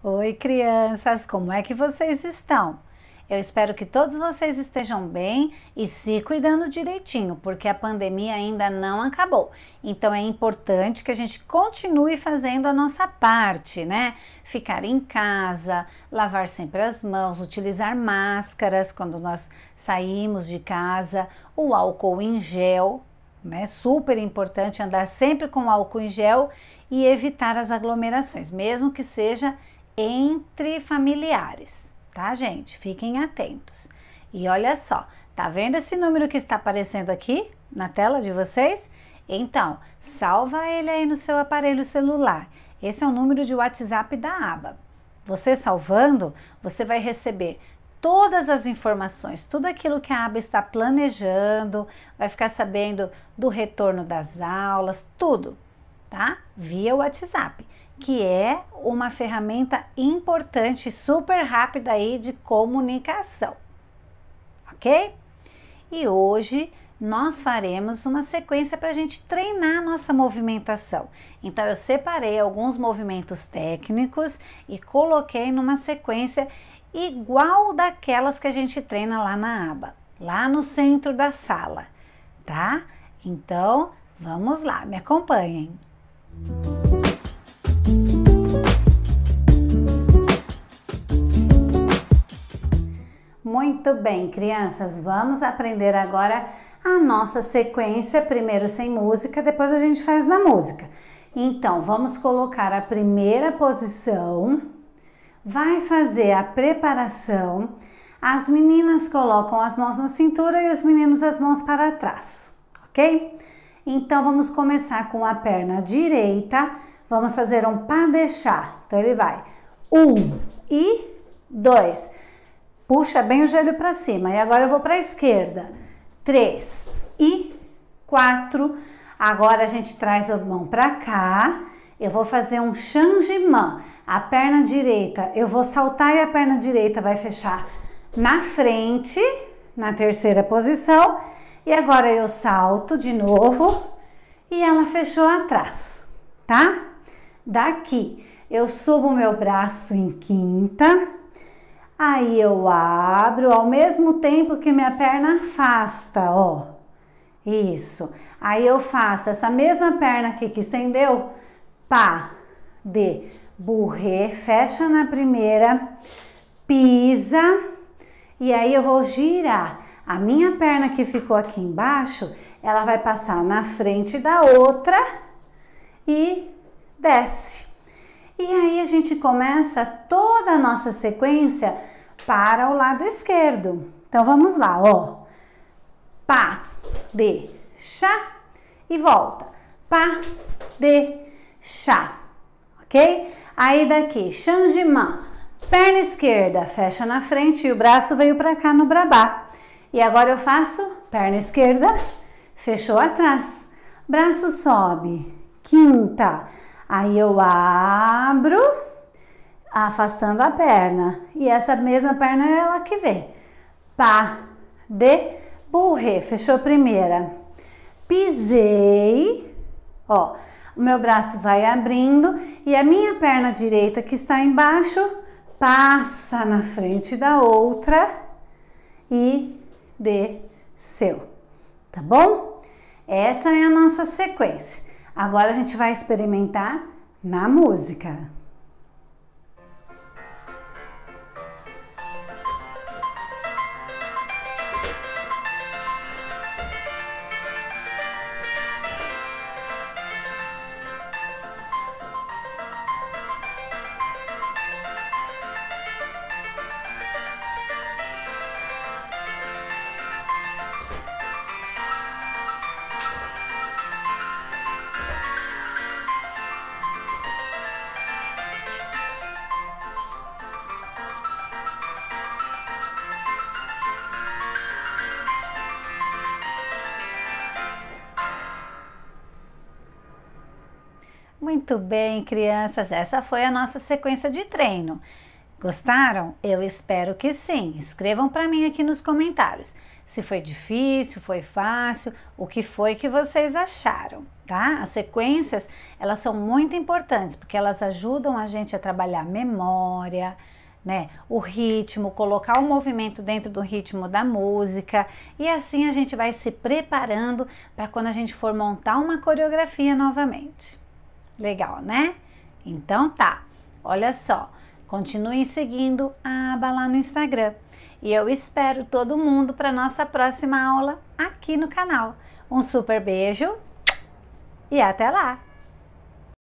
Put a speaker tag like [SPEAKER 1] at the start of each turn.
[SPEAKER 1] Oi, crianças, como é que vocês estão? Eu espero que todos vocês estejam bem e se cuidando direitinho, porque a pandemia ainda não acabou. Então é importante que a gente continue fazendo a nossa parte, né? Ficar em casa, lavar sempre as mãos, utilizar máscaras quando nós saímos de casa, o álcool em gel, né? Super importante andar sempre com álcool em gel e evitar as aglomerações, mesmo que seja entre familiares, tá, gente? Fiquem atentos. E olha só, tá vendo esse número que está aparecendo aqui na tela de vocês? Então, salva ele aí no seu aparelho celular. Esse é o número de WhatsApp da aba. Você salvando, você vai receber todas as informações, tudo aquilo que a aba está planejando, vai ficar sabendo do retorno das aulas, tudo, tá? Via WhatsApp que é uma ferramenta importante, super rápida aí de comunicação. Ok? E hoje nós faremos uma sequência para a gente treinar a nossa movimentação. Então, eu separei alguns movimentos técnicos e coloquei numa sequência igual daquelas que a gente treina lá na aba, lá no centro da sala, tá? Então, vamos lá, me acompanhem. Música Muito bem, crianças, vamos aprender agora a nossa sequência, primeiro sem música, depois a gente faz na música. Então, vamos colocar a primeira posição, vai fazer a preparação. As meninas colocam as mãos na cintura e os meninos as mãos para trás, ok? Então, vamos começar com a perna direita. Vamos fazer um padechá. Então, ele vai um e dois Puxa bem o joelho para cima. E agora eu vou para a esquerda. Três e quatro. Agora a gente traz a mão para cá. Eu vou fazer um changement. A perna direita, eu vou saltar e a perna direita vai fechar na frente, na terceira posição. E agora eu salto de novo e ela fechou atrás, tá? Daqui eu subo meu braço em quinta Aí eu abro ao mesmo tempo que minha perna afasta, ó. Isso. Aí eu faço essa mesma perna aqui que estendeu, pá, de burré, fecha na primeira, pisa, e aí eu vou girar. A minha perna que ficou aqui embaixo, ela vai passar na frente da outra e desce. E aí a gente começa toda a nossa sequência para o lado esquerdo. Então vamos lá, ó. Pá, de, chá e volta. Pá, de, chá. Ok? Aí daqui, changiman. Perna esquerda, fecha na frente e o braço veio para cá no brabá. E agora eu faço perna esquerda, fechou atrás. Braço sobe, quinta Aí eu abro, afastando a perna. E essa mesma perna é ela que vem. Pá, de burre. Fechou a primeira. Pisei, ó. O meu braço vai abrindo e a minha perna direita que está embaixo passa na frente da outra e desceu, tá bom? Essa é a nossa sequência. Agora a gente vai experimentar na música. Muito bem, crianças, essa foi a nossa sequência de treino. Gostaram? Eu espero que sim. Escrevam para mim aqui nos comentários se foi difícil, foi fácil, o que foi que vocês acharam, tá? As sequências, elas são muito importantes porque elas ajudam a gente a trabalhar a memória, né? O ritmo, colocar o movimento dentro do ritmo da música e assim a gente vai se preparando para quando a gente for montar uma coreografia novamente. Legal, né? Então tá. Olha só, continuem seguindo a aba lá no Instagram. E eu espero todo mundo para nossa próxima aula aqui no canal. Um super beijo e até lá!